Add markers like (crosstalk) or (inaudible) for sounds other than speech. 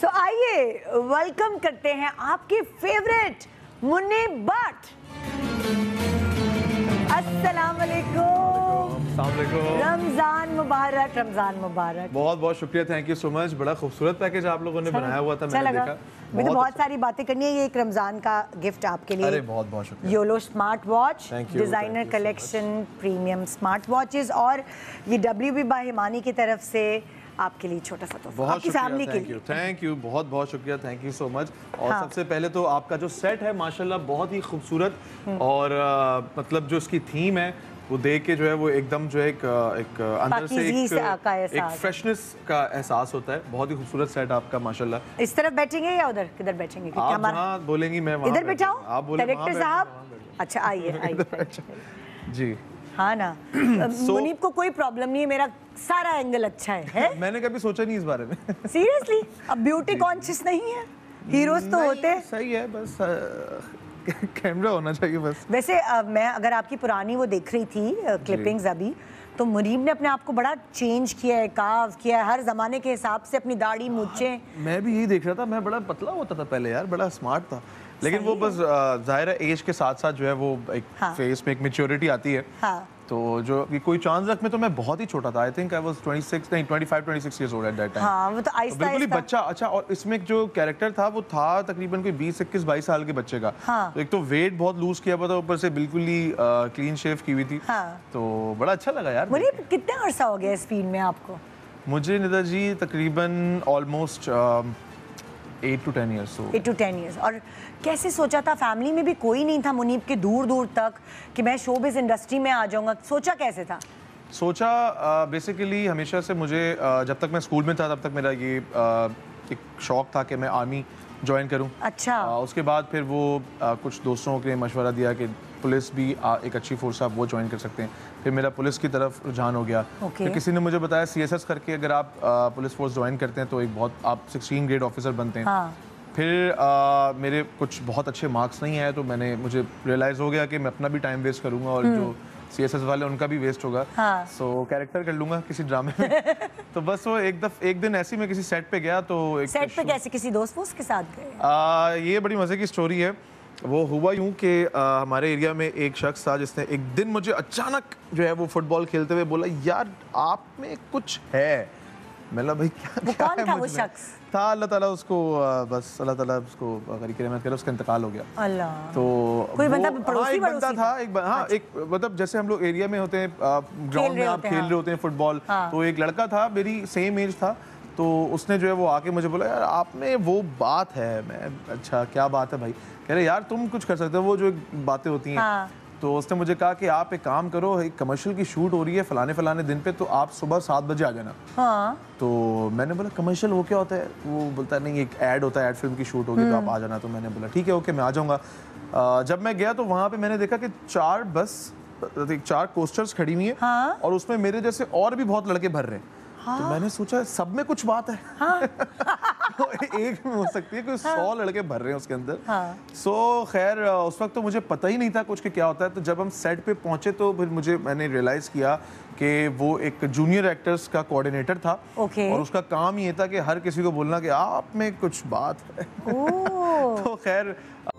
सो आइए वेलकम करते हैं आपके फेवरेट मुन्नी भट्ट अस्सलाम रमजान मुबारक रमजान मुबारक बहुत बहुत शुक्रिया थैंक यू सो मच बड़ा खूबसूरत पैकेज आप लोगों ने अच्छा बनाया हुआ था अच्छा मैंने देखा मुझे बहुत, बहुत अच्छा। सारी बातें करनी है ये एक रमजान का गिफ्ट आपके लिए अरे बहुत बहुत शुक्रिया Yolo smart watch designer collection premium smart watches और ये डब्ल्यू बी हिमानी की तरफ से आपके लिए छोटा सा तोहफा आपकी फैमिली के लिए थैंक यू बहुत बहुत शुक्रिया थैंक यू सो मच और हाँ। सबसे पहले तो आपका जो सेट है माशाल्लाह बहुत ही खूबसूरत और आ, मतलब जो इसकी थीम है वो देख के जो है वो एकदम जो है एक, एक अंदर से एक, से एक फ्रेशनेस का एहसास होता है बहुत ही खूबसूरत सेट आपका माशाल्लाह इस तरफ बैठेंगे या उधर किधर बैठेंगे आप हाँ बोलेंगी मैं इधर बैठाओ आप बोले डायरेक्टर साहब अच्छा आइए (laughs) जी हाँ ना (clears throat) so, मुनीप को कोई प्रॉब्लम नहीं है मेरा सारा एंगल अच्छा है, है? (laughs) मैंने कभी सोचा नहीं इस बारे में सीरियसली (laughs) अब ब्यूटी कॉन्शियस नहीं है हीरोज तो होते सही है बस कैमरा होना चाहिए बस वैसे आ, मैं अगर आपकी पुरानी वो देख रही थी क्लिपिंग्स अभी तो मुरीब ने अपने आप को बड़ा चेंज किया है काव किया है हर जमाने के हिसाब से अपनी दाढ़ी हाँ, मूछे मैं भी यही देख रहा था मैं बड़ा पतला होता था पहले यार बड़ा स्मार्ट था लेकिन वो बस जाहिर है एज के साथ साथ जो है वो एक हाँ। फेस में एक मेच्योरिटी आती है हाँ। तो जो कोई चांस रख में तो मैं बहुत ही छोटा था आई थिंक आई वाज 26 नहीं 25 26 years old at that time हां वो तो आई तो आहिस्ता बिल्कुल ही बच्चा अच्छा और इसमें जो कैरेक्टर था वो था तकरीबन कोई 20 21 22 साल के बच्चे का हाँ. तो एक तो वेट बहुत लूज किया हुआ मतलब था ऊपर से बिल्कुल ही क्लीन शेव की हुई थी हां तो बड़ा अच्छा लगा यार मुझे कितना अरसा हो गया इस फील्ड में आपको मुझे निदा जी तकरीबन almost eight to ten years eight to ten years और कैसे सोचा था फैमिली में भी कोई नहीं था मुनीब के दूर दूर तक कि मैं शोबिज इंडस्ट्री में आ जाऊँगा सोचा कैसे था सोचा बेसिकली uh, हमेशा से मुझे uh, जब तक मैं स्कूल में था तब तक मेरा ये uh, एक शौक़ था कि मैं आर्मी ज्वाइन करूँ अच्छा आ, उसके बाद फिर वो आ, कुछ दोस्तों के मशवरा दिया कि पुलिस भी आ, एक अच्छी फोर्स है आप वो ज्वाइन कर सकते हैं फिर मेरा पुलिस की तरफ रुझान हो गया okay. फिर किसी ने मुझे बताया सी करके अगर आप आ, पुलिस फोर्स ज्वाइन करते हैं तो एक बहुत आप सिक्सटीन ग्रेड ऑफिसर बनते हैं हाँ। फिर आ, मेरे कुछ बहुत अच्छे मार्क्स नहीं आए तो मैंने मुझे रियलाइज़ हो गया कि मैं अपना भी टाइम वेस्ट करूंगा और हम्म। जो सीएसएस वाले उनका भी वेस्ट होगा हाँ। कैरेक्टर so, कर लूंगा किसी ड्रामे में (laughs) तो बस वो एक दफ एक दिन ऐसी मैं किसी सेट पे गया तो एक सेट पे कैसे किसी दोस्त वोस्त के साथ गए आ, ये बड़ी मजे की स्टोरी है वो हुआ यूं कि हमारे एरिया में एक शख्स था जिसने एक दिन मुझे अचानक जो है वो फुटबॉल खेलते हुए बोला यार आप में कुछ है मतलब भाई क्या, वो क्या कौन था वो शख्स था अल्लाह ताला उसको बस अल्लाह ताला उसको अगर की रहमत करे उसका इंतकाल हो गया अल्लाह तो कोई हाँ, बंदा पड़ोसी हाँ, बंदा था एक हाँ अच्छा। एक मतलब जैसे हम लोग एरिया में होते हैं ग्राउंड में आप खेल रहे हाँ। होते हैं फुटबॉल हाँ। तो एक लड़का था मेरी सेम एज था तो उसने जो है वो आके मुझे बोला यार आप में वो बात है मैं अच्छा क्या बात है भाई कह रहे यार तुम कुछ कर सकते हो वो जो बातें होती हैं हाँ। तो उसने मुझे कहा कि आप एक काम करो एक कमर्शियल की शूट हो रही है फलाने फलाने दिन पे तो आप सुबह सात बजे आ जाना हाँ। तो मैंने बोला कमर्शियल वो क्या होता है वो बोलता है नहीं एक ऐड होता है एड फिल्म की शूट होगी तो आप आ हम्म। जाना तो मैंने बोला ठीक है ओके मैं आ जाऊँगा जब मैं गया तो वहाँ पर मैंने देखा कि चार बस चार कोस्टर्स खड़ी हुई है हाँ? और उसमें मेरे जैसे और भी बहुत लड़के भर रहे हैं तो हाँ? तो मैंने सोचा सब में कुछ बात है हाँ? (laughs) (laughs) एक में हो सकती है क्योंकि हाँ। सौ लड़के भर रहे हैं उसके अंदर हाँ। सो so, खैर उस वक्त तो मुझे पता ही नहीं था कुछ के क्या होता है तो जब हम सेट पे पहुंचे तो फिर मुझे मैंने रियलाइज़ किया कि वो एक जूनियर एक्टर्स का कोऑर्डिनेटर था okay. और उसका काम ये था कि हर किसी को बोलना कि आप में कुछ बात है (laughs) तो खैर